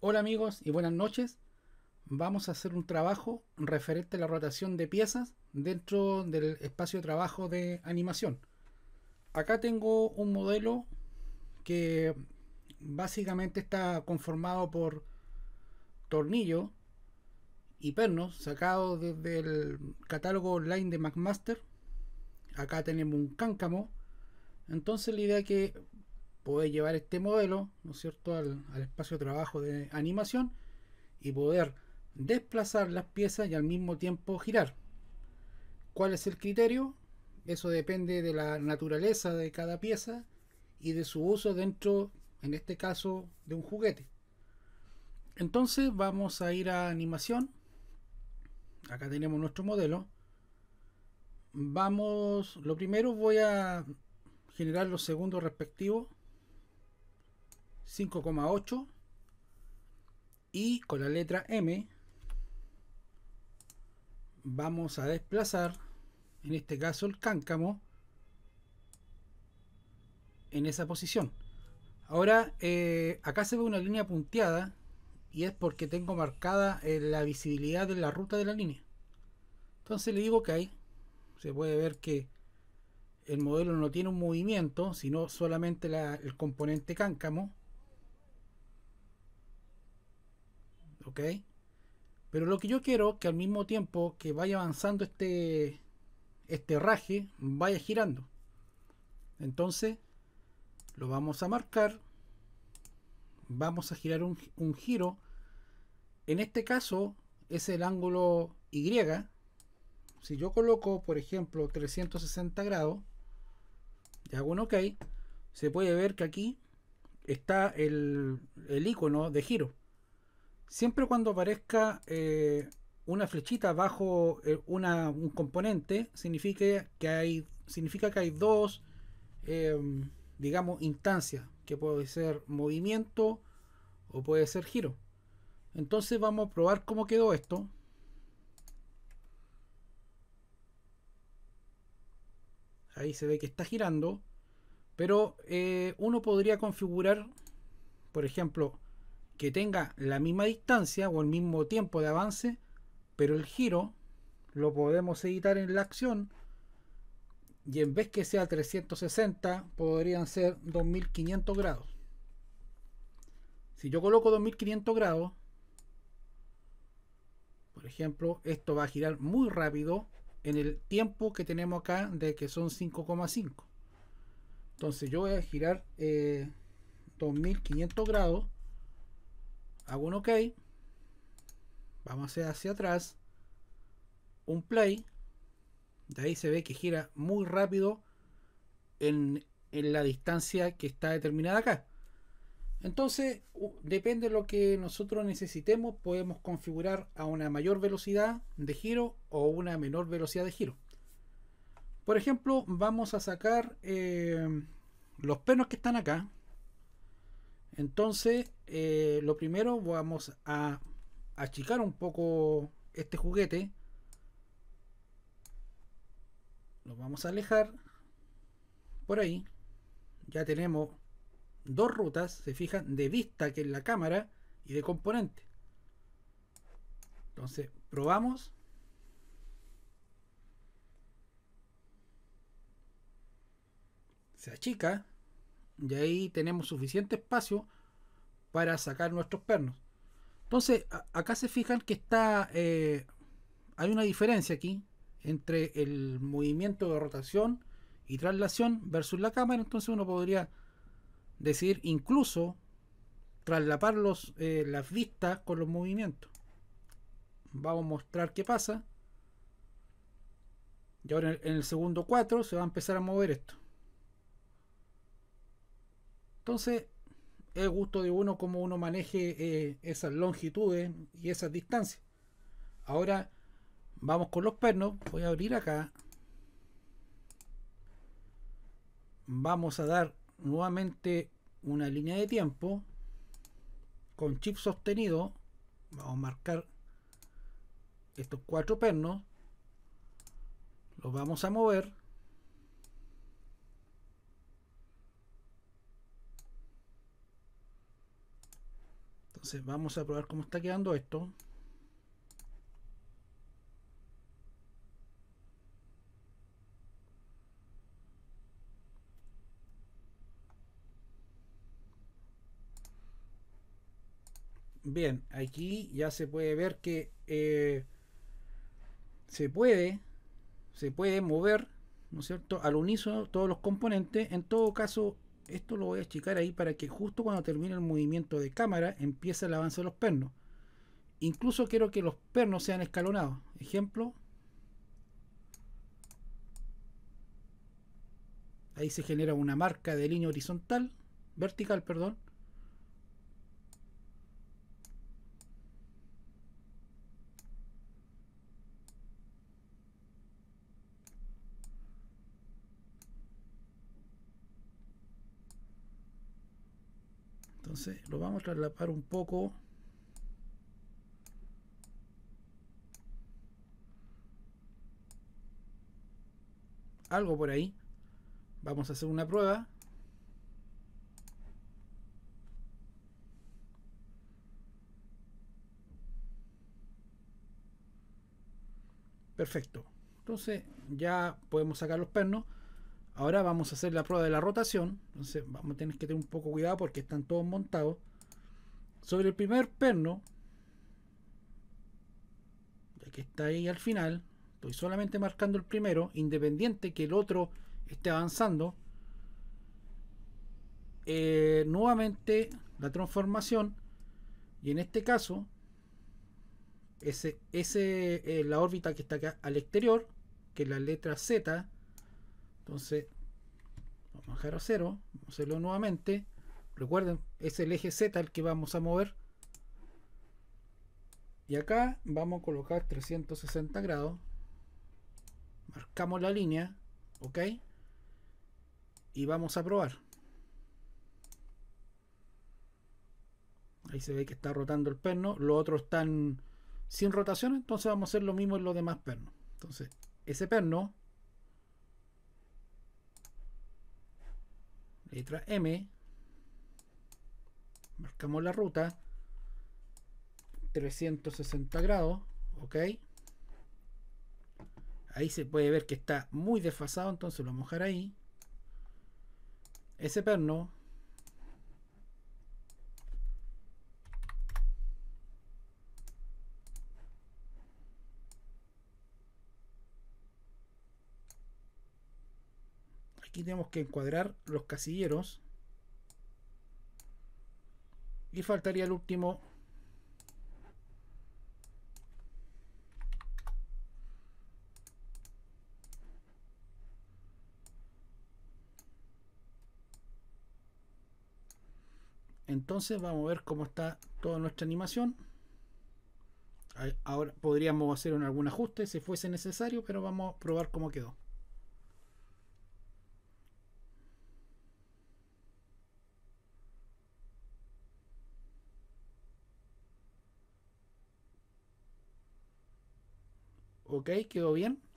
Hola amigos y buenas noches. Vamos a hacer un trabajo referente a la rotación de piezas dentro del espacio de trabajo de animación. Acá tengo un modelo que básicamente está conformado por tornillo y pernos sacados desde el catálogo online de McMaster. Acá tenemos un cáncamo. Entonces la idea que poder llevar este modelo, ¿no es cierto?, al, al espacio de trabajo de animación y poder desplazar las piezas y al mismo tiempo girar. ¿Cuál es el criterio? Eso depende de la naturaleza de cada pieza y de su uso dentro, en este caso, de un juguete. Entonces vamos a ir a animación. Acá tenemos nuestro modelo. Vamos, lo primero voy a generar los segundos respectivos 5,8 y con la letra M vamos a desplazar en este caso el cáncamo en esa posición ahora eh, acá se ve una línea punteada y es porque tengo marcada eh, la visibilidad de la ruta de la línea entonces le digo que hay se puede ver que el modelo no tiene un movimiento sino solamente el componente cáncamo Pero lo que yo quiero que al mismo tiempo que vaya avanzando este, este raje, vaya girando. Entonces, lo vamos a marcar. Vamos a girar un, giro. En este caso, es el ángulo Y. Si yo coloco, por ejemplo, 360 grados y hago un OK, se puede ver que aquí está el, el icono de giro siempre cuando aparezca eh, una flechita bajo eh, un componente, significa que hay, significa que hay dos, em, digamos, instancias, que puede ser movimiento o puede ser giro. Entonces vamos a probar cómo quedó esto. Ahí se ve que está girando. Pero eh, uno podría configurar, por ejemplo, que tenga la misma distancia o el mismo tiempo de avance, pero el giro lo podemos editar en la acción y en vez que sea 360 podrían ser 2500 grados. Si yo coloco 2500 grados, por ejemplo, esto va a girar muy rápido en el tiempo que tenemos acá de que son 5,5. Entonces yo voy a girar 2500 eh, grados hago un OK, vamos hacia, hacia atrás, un play, de ahí se ve que gira muy rápido en, la distancia que está determinada acá. Entonces, depende de lo que nosotros necesitemos, podemos configurar a una mayor velocidad de giro o una menor velocidad de giro. Por ejemplo, vamos a sacar eh, los pernos que están acá. Entonces, eh, lo primero vamos a achicar un poco este juguete. Lo vamos a alejar por ahí. Ya tenemos dos rutas, se fijan, de vista que es la cámara y de componente. Entonces, probamos. Se achica. Y ahí tenemos suficiente espacio para sacar nuestros pernos. Entonces, acá se fijan que está, eh, hay una diferencia aquí entre el movimiento de rotación y traslación versus la cámara. Entonces uno podría decir incluso traslapar los, eh, las vistas con los movimientos. Vamos a mostrar qué pasa. Y ahora en el segundo 4 se va a empezar a mover esto. Entonces, es gusto de uno cómo uno maneje eh, esas longitudes y esas distancias. Ahora vamos con los pernos. Voy a abrir acá. Vamos a dar nuevamente una línea de tiempo con chip sostenido. Vamos a marcar estos cuatro pernos. Los vamos a mover. Entonces vamos a probar cómo está quedando esto. Bien, aquí ya se puede ver que eh, se puede se puede mover, ¿no es cierto?, al unísono todos los componentes. En todo caso, esto lo voy a achicar ahí para que justo cuando termine el movimiento de cámara empiece el avance de los pernos. Incluso quiero que los pernos sean escalonados. Ejemplo. Ahí se genera una marca de línea horizontal, vertical, perdón. entonces lo vamos a traslapar un poco algo por ahí vamos a hacer una prueba perfecto entonces ya podemos sacar los pernos Ahora vamos a hacer la prueba de la rotación. Entonces vamos a tener que tener un poco cuidado porque están todos montados. Sobre el primer perno, que está ahí al final, estoy solamente marcando el primero, independiente que el otro esté avanzando. Eh, nuevamente la transformación y en este caso ese, eh, la órbita que está acá al exterior que es la letra Z entonces, vamos a dejar a cero, vamos a hacerlo nuevamente. Recuerden, es el eje Z el que vamos a mover. Y acá vamos a colocar 360 grados. Marcamos la línea, ¿ok? Y vamos a probar. Ahí se ve que está rotando el perno. Los otros están sin rotación, entonces vamos a hacer lo mismo en los demás pernos. Entonces, ese perno letra M, marcamos la ruta, 360 grados, ok. Ahí se puede ver que está muy desfasado, entonces lo vamos a dejar ahí. Ese perno aquí tenemos que encuadrar los casilleros y faltaría el último entonces vamos a ver cómo está toda nuestra animación ahora podríamos hacer algún ajuste si fuese necesario pero vamos a probar cómo quedó ok, quedó bien.